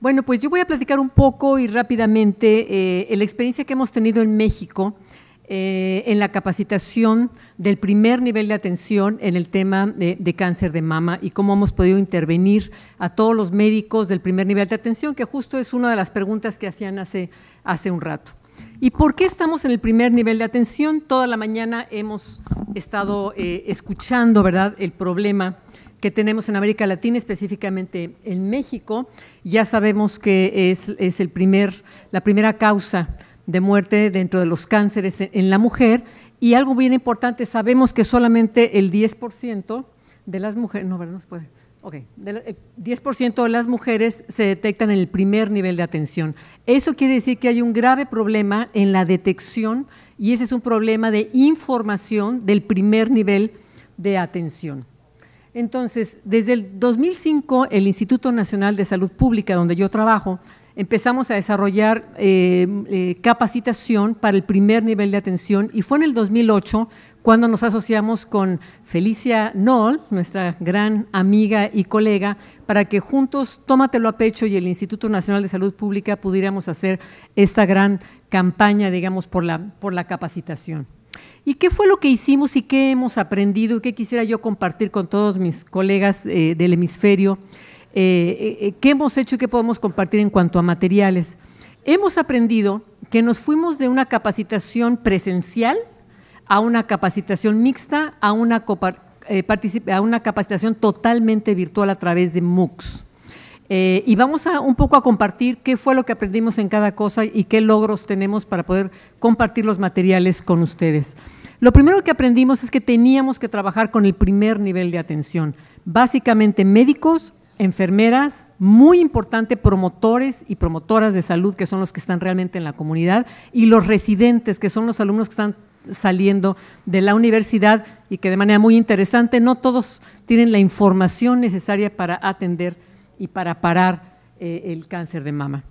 Bueno, pues yo voy a platicar un poco y rápidamente eh, la experiencia que hemos tenido en México eh, en la capacitación del primer nivel de atención en el tema de, cáncer de mama y cómo hemos podido intervenir a todos los médicos del primer nivel de atención, que justo es una de las preguntas que hacían hace, un rato. ¿Y por qué estamos en el primer nivel de atención? Toda la mañana hemos estado eh, escuchando, ¿verdad?, el problema que tenemos en América Latina, específicamente en México. Ya sabemos que es, el primer, la primera causa de muerte dentro de los cánceres en, la mujer. Y algo bien importante, sabemos que solamente el 10% de las mujeres, no, no se puede, Ok, el 10% eh, de las mujeres se detectan en el primer nivel de atención. Eso quiere decir que hay un grave problema en la detección y ese es un problema de información del primer nivel de atención. Entonces, desde el 2005, el Instituto Nacional de Salud Pública, donde yo trabajo, empezamos a desarrollar eh, eh, capacitación para el primer nivel de atención y fue en el 2008 cuando nos asociamos con Felicia Noll, nuestra gran amiga y colega, para que juntos Tómatelo a Pecho y el Instituto Nacional de Salud Pública pudiéramos hacer esta gran campaña, digamos, por la capacitación. ¿Y qué fue lo que hicimos y qué hemos aprendido y qué quisiera yo compartir con todos mis colegas eh, del hemisferio? Eh, eh, ¿Qué hemos hecho y qué podemos compartir en cuanto a materiales? Hemos aprendido que nos fuimos de una capacitación presencial a una capacitación mixta, a una, a una capacitación totalmente virtual a través de MOOCs. Eh, y vamos un poco a compartir qué fue lo que aprendimos en cada cosa y qué logros tenemos para poder compartir los materiales con ustedes. Lo primero que aprendimos es que teníamos que trabajar con el primer nivel de atención, básicamente médicos, enfermeras, muy importante promotores y promotoras de salud, que son los que están realmente en la comunidad, y los residentes, que son los alumnos que están saliendo de la universidad y que de manera muy interesante no todos tienen la información necesaria para atender y para parar eh, el cáncer de mama.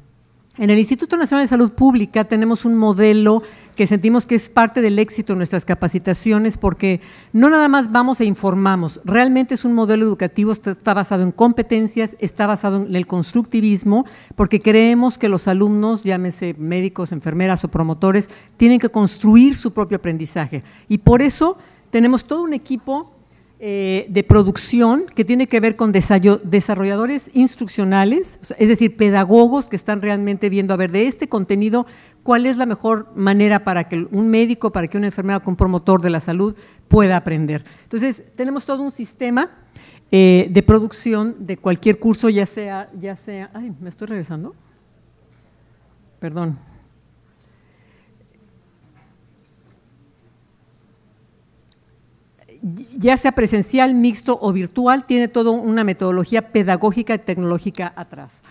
En el Instituto Nacional de Salud Pública tenemos un modelo que sentimos que es parte del éxito de nuestras capacitaciones porque no nada más vamos e informamos, realmente es un modelo educativo, está, basado en competencias, está basado en el constructivismo, porque creemos que los alumnos, llámese médicos, enfermeras o promotores, tienen que construir su propio aprendizaje. Y por eso tenemos todo un equipo eh, de producción que tiene que ver con desarrolladores instruccionales, es decir, pedagogos que están realmente viendo, a ver, de este contenido, cuál es la mejor manera para que un médico, para que una enfermera, con promotor de la salud pueda aprender. Entonces, tenemos todo un sistema eh, de producción de cualquier curso, ya sea, ya sea, ay, me estoy regresando, perdón, ya sea presencial, mixto o virtual, tiene toda una metodología pedagógica y tecnológica atrás.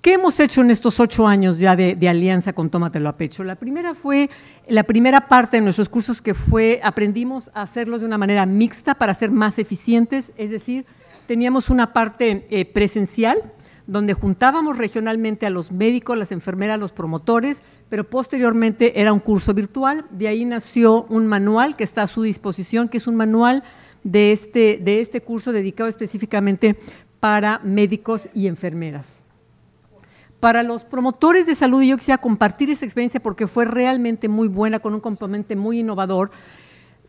¿Qué hemos hecho en estos ocho años ya de, alianza con Tómatelo a Pecho? La primera fue, la primera parte de nuestros cursos que fue, aprendimos a hacerlos de una manera mixta para ser más eficientes, es decir, teníamos una parte eh, presencial, donde juntábamos regionalmente a los médicos, las enfermeras, los promotores, pero posteriormente era un curso virtual. De ahí nació un manual que está a su disposición, que es un manual de este, de este curso dedicado específicamente para médicos y enfermeras. Para los promotores de salud, yo quisiera compartir esa experiencia porque fue realmente muy buena, con un componente muy innovador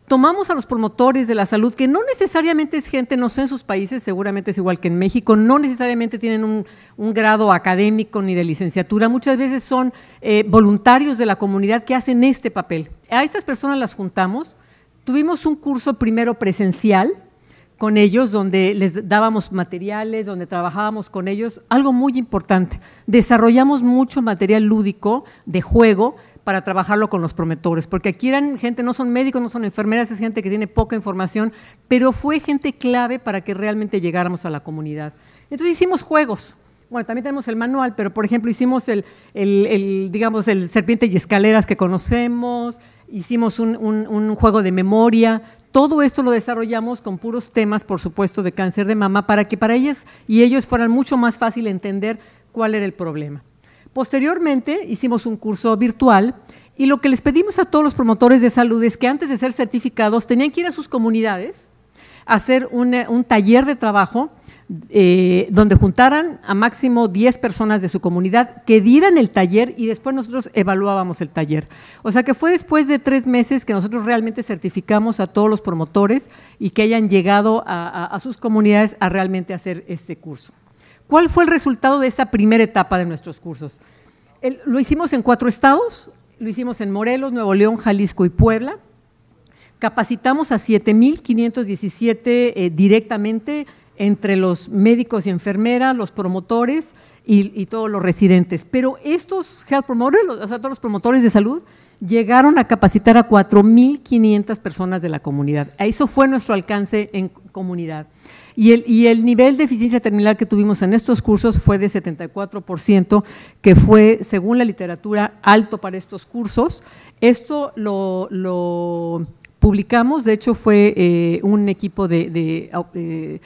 tomamos a los promotores de la salud, que no necesariamente es gente, no sé, en sus países seguramente es igual que en México, no necesariamente tienen un, grado académico ni de licenciatura, muchas veces son eh, voluntarios de la comunidad que hacen este papel. A estas personas las juntamos, tuvimos un curso primero presencial con ellos, donde les dábamos materiales, donde trabajábamos con ellos, algo muy importante, desarrollamos mucho material lúdico de juego, para trabajarlo con los prometores, porque aquí eran gente, no son médicos, no son enfermeras, es gente que tiene poca información, pero fue gente clave para que realmente llegáramos a la comunidad. Entonces hicimos juegos. Bueno, también tenemos el manual, pero por ejemplo hicimos el, digamos, el serpiente y escaleras que conocemos, hicimos un, juego de memoria, todo esto lo desarrollamos con puros temas, por supuesto, de cáncer de mama, para que para ellas y ellos fueran mucho más fácil entender cuál era el problema. Posteriormente hicimos un curso virtual y lo que les pedimos a todos los promotores de salud es que antes de ser certificados tenían que ir a sus comunidades, a hacer un, eh, taller de trabajo eh, donde juntaran a máximo 10 personas de su comunidad que dieran el taller y después nosotros evaluábamos el taller. O sea que fue después de tres meses que nosotros realmente certificamos a todos los promotores y que hayan llegado a sus comunidades a realmente hacer este curso. ¿Cuál fue el resultado de esta primera etapa de nuestros cursos? lo hicimos en cuatro estados, lo hicimos en Morelos, Nuevo León, Jalisco y Puebla. Capacitamos a 7.517 eh, directamente entre los médicos y enfermeras, los promotores y, todos los residentes. Pero estos health promoters, o sea, todos los promotores de salud, llegaron a capacitar a 4.500 personas de la comunidad. Eso fue nuestro alcance en comunidad. Y el, nivel de eficiencia terminal que tuvimos en estos cursos fue de 74%, que fue, según la literatura, alto para estos cursos. Esto lo, publicamos, de hecho fue eh, un equipo de, eh,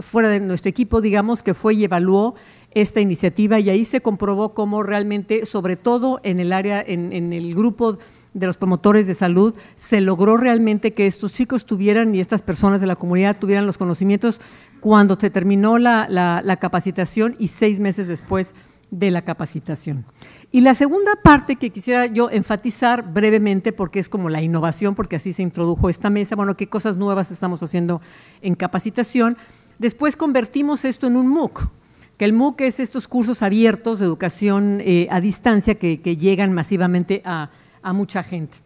fuera de nuestro equipo, digamos, que fue y evaluó esta iniciativa y ahí se comprobó cómo realmente, sobre todo en el área, en el grupo de los promotores de salud, se logró realmente que estos chicos tuvieran y estas personas de la comunidad tuvieran los conocimientos cuando se terminó la, capacitación y seis meses después de la capacitación. Y la segunda parte que quisiera yo enfatizar brevemente, porque es como la innovación, porque así se introdujo esta mesa, bueno, qué cosas nuevas estamos haciendo en capacitación. Después convertimos esto en un MOOC, que el MOOC es estos cursos abiertos de educación eh, a distancia que llegan masivamente a, a mucha gente.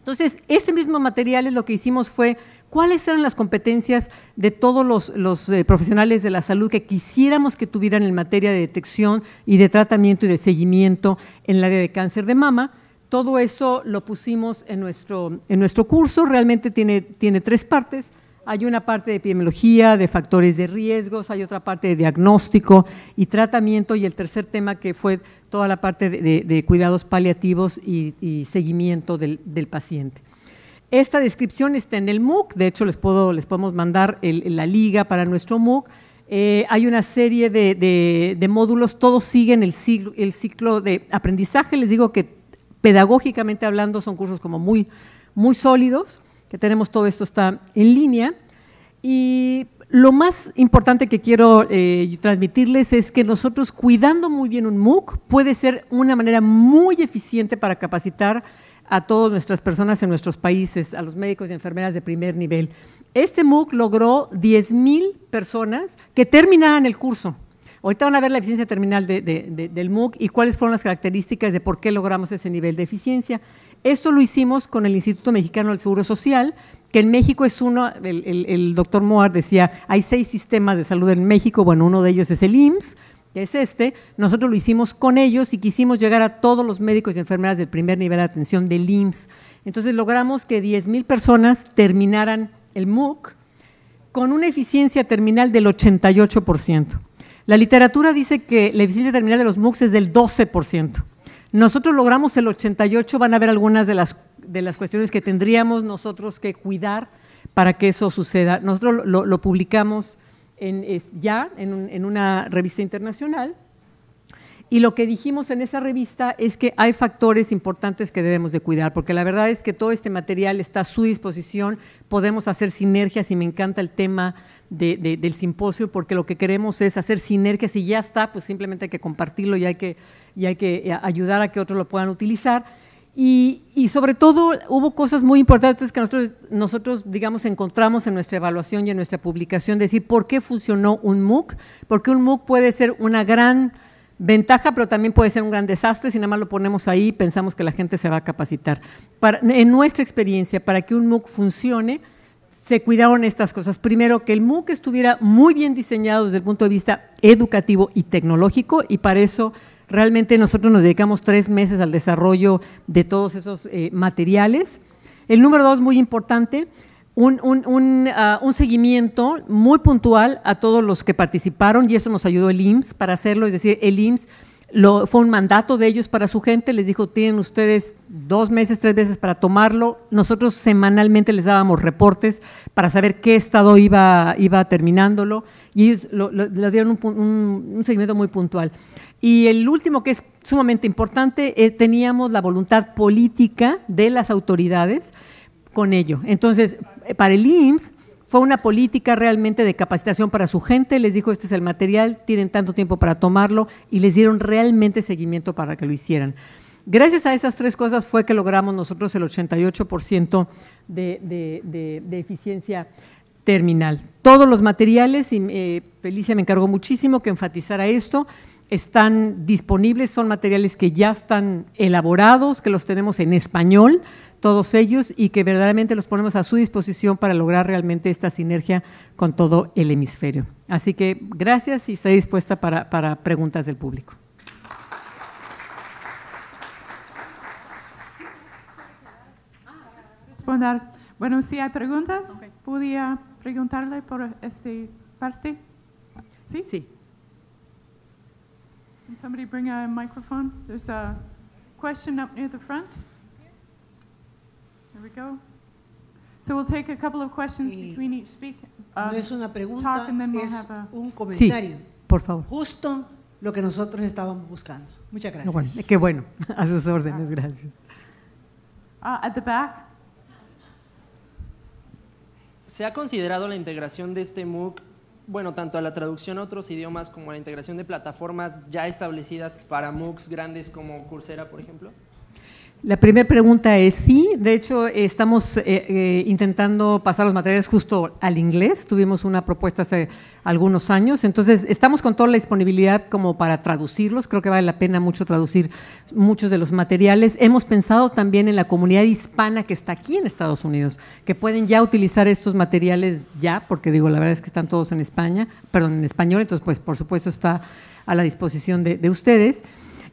Entonces, este mismo material es lo que hicimos fue cuáles eran las competencias de todos los, eh, profesionales de la salud que quisiéramos que tuvieran en materia de detección y de tratamiento y de seguimiento en el área de cáncer de mama. Todo eso lo pusimos en nuestro, en nuestro curso, realmente tiene tres partes. Hay una parte de epidemiología, de factores de riesgos, hay otra parte de diagnóstico y tratamiento y el tercer tema que fue toda la parte de, cuidados paliativos y, seguimiento del, paciente. Esta descripción está en el MOOC, de hecho les, podemos mandar la liga para nuestro MOOC. Eh, hay una serie de, módulos, todos siguen el, ciclo, de aprendizaje, les digo que pedagógicamente hablando son cursos como muy sólidos que tenemos todo esto está en línea. Y lo más importante que quiero eh, transmitirles es que nosotros cuidando muy bien un MOOC puede ser una manera muy eficiente para capacitar a todas nuestras personas en nuestros países, a los médicos y enfermeras de primer nivel. Este MOOC logró 10.000 personas que terminaban el curso. Ahorita van a ver la eficiencia terminal del MOOC y cuáles fueron las características de por qué logramos ese nivel de eficiencia. Esto lo hicimos con el Instituto Mexicano del Seguro Social, que en México es uno, el, doctor Moar decía, hay seis sistemas de salud en México, bueno, uno de ellos es el IMSS, que es este, nosotros lo hicimos con ellos y quisimos llegar a todos los médicos y enfermeras del primer nivel de atención del IMSS. Entonces logramos que 10.000 personas terminaran el MOOC con una eficiencia terminal del 88%. La literatura dice que la eficiencia terminal de los MOOCs es del 12%. Nosotros logramos el 88, van a ver algunas de las, de las cuestiones que tendríamos nosotros que cuidar para que eso suceda. Nosotros lo, publicamos ya en, una revista internacional y lo que dijimos en esa revista es que hay factores importantes que debemos de cuidar, porque la verdad es que todo este material está a su disposición, podemos hacer sinergias y me encanta el tema del simposio, porque lo que queremos es hacer sinergias y ya está, pues simplemente hay que compartirlo y hay que y hay que eh, ayudar a que otros lo puedan utilizar. Y, y, sobre todo hubo cosas muy importantes que nosotros, nosotros, digamos, encontramos en nuestra evaluación y en nuestra publicación, decir por qué funcionó un MOOC, porque un MOOC puede ser una gran ventaja, pero también puede ser un gran desastre si nada más lo ponemos ahí pensamos que la gente se va a capacitar. Para, en nuestra experiencia, para que un MOOC funcione, se cuidaron estas cosas. Primero, que el MOOC estuviera muy bien diseñado desde el punto de vista educativo y tecnológico, y para eso Realmente nosotros nos dedicamos tres meses al desarrollo de todos esos eh, materiales. El número dos, muy importante, un, ah, un, seguimiento muy puntual a todos los que participaron y esto nos ayudó el IMSS para hacerlo, es decir, el IMSS fue un mandato de ellos para su gente, les dijo, tienen ustedes dos meses, tres veces para tomarlo. Nosotros semanalmente les dábamos reportes para saber qué estado iba, iba terminándolo y les dieron un, seguimiento muy puntual. Y el último que es sumamente importante, es, eh, teníamos la voluntad política de las autoridades con ello. Entonces, eh, para el IMSS fue una política realmente de capacitación para su gente, les dijo este es el material, tienen tanto tiempo para tomarlo y les dieron realmente seguimiento para que lo hicieran. Gracias a esas tres cosas fue que logramos nosotros el 88% de, de, de eficiencia terminal. Todos los materiales, y eh, Felicia me encargó muchísimo que enfatizara esto, están disponibles, son materiales que ya están elaborados, que los tenemos en español, todos ellos, y que verdaderamente los ponemos a su disposición para lograr realmente esta sinergia con todo el hemisferio. Así que gracias y estoy dispuesta para, preguntas del público. Responder. Bueno, si hay preguntas, podía preguntarle por esta parte? Sí? Sí. Can somebody bring a microphone? There's a question up near the front. There we go. So we'll take a couple of questions between each speak, no um, es una pregunta, es un comentario. Sí, por favor. Justo lo que nosotros estábamos buscando. Muchas gracias. qué bueno. A sus órdenes, gracias. Uh, at the back se ha considerado la integración de este MOOC, bueno, tanto a la traducción a otros idiomas como a la integración de plataformas ya establecidas para MOOCs grandes como Coursera, por ejemplo? La primera pregunta es sí, de hecho estamos eh, eh, intentando pasar los materiales justo al inglés, tuvimos una propuesta hace algunos años, entonces estamos con toda la disponibilidad como para traducirlos, creo que vale la pena mucho traducir muchos de los materiales. Hemos pensado también en la comunidad hispana que está aquí en Estados Unidos, que pueden ya utilizar estos materiales ya, porque digo, la verdad es que están todos en España, perdón, en español, entonces pues por supuesto está a la disposición de ustedes.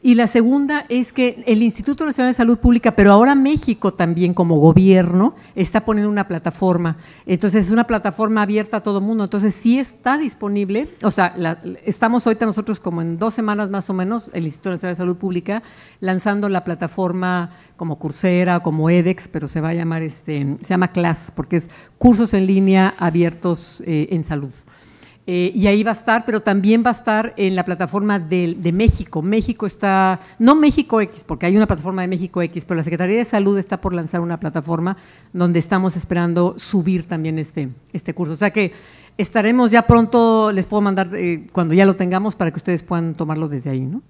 Y la segunda es que el Instituto Nacional de Salud Pública, pero ahora México también como gobierno, está poniendo una plataforma. Entonces es una plataforma abierta a todo mundo. Entonces sí está disponible, o sea, estamos ahorita nosotros como en dos semanas más o menos, el Instituto Nacional de Salud Pública, lanzando la plataforma como Coursera, como edX, pero se va a llamar, este, se llama CLASS, porque es cursos en línea abiertos eh, en salud. Eh, y ahí va a estar, pero también va a estar en la plataforma de, México. México está, no México X, porque hay una plataforma de México X, pero la Secretaría de Salud está por lanzar una plataforma donde estamos esperando subir también este, este curso. O sea que estaremos ya pronto, les puedo mandar eh, cuando ya lo tengamos para que ustedes puedan tomarlo desde ahí, ¿no?